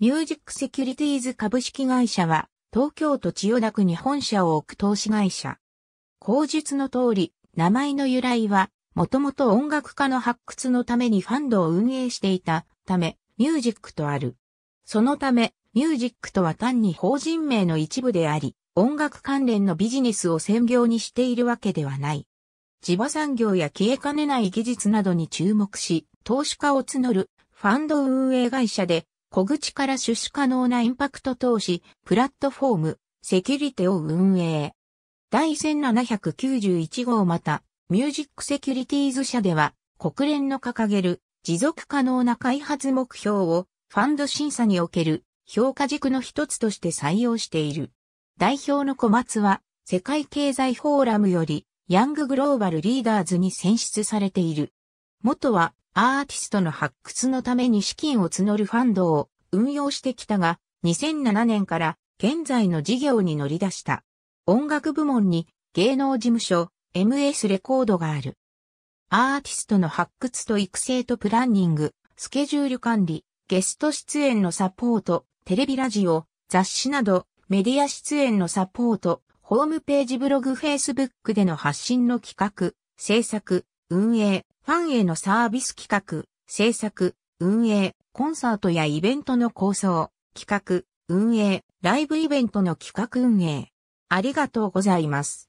ミュージックセキュリティーズ株式会社は、東京都千代田区に本社を置く投資会社。口述の通り、名前の由来は、もともと音楽家の発掘のためにファンドを運営していたため、ミュージックとある。そのため、ミュージックとは単に法人名の一部であり、音楽関連のビジネスを専業にしているわけではない。地場産業や消えかねない技術などに注目し、投資家を募るファンド運営会社で、小口から出資可能なインパクト投資、プラットフォーム、セキュリティを運営。第1791号また、ミュージックセキュリティーズ社では、国連の掲げる持続可能な開発目標をファンド審査における評価軸の一つとして採用している。代表の小松は、世界経済フォーラムより、ヤンググローバルリーダーズに選出されている。元はアーティストの発掘のために資金を募るファンドを運用してきたが、2007年から現在の事業に乗り出した。音楽部門に芸能事務所 MS レコードがある。アーティストの発掘と育成とプランニング、スケジュール管理、ゲスト出演のサポート、テレビラジオ、雑誌などメディア出演のサポート、ホームページブログ Facebook での発信の企画、制作、運営、運営のサービス企画、制作、運営、コンサートやイベントの構想、企画、運営、ライブイベントの企画運営。ありがとうございます。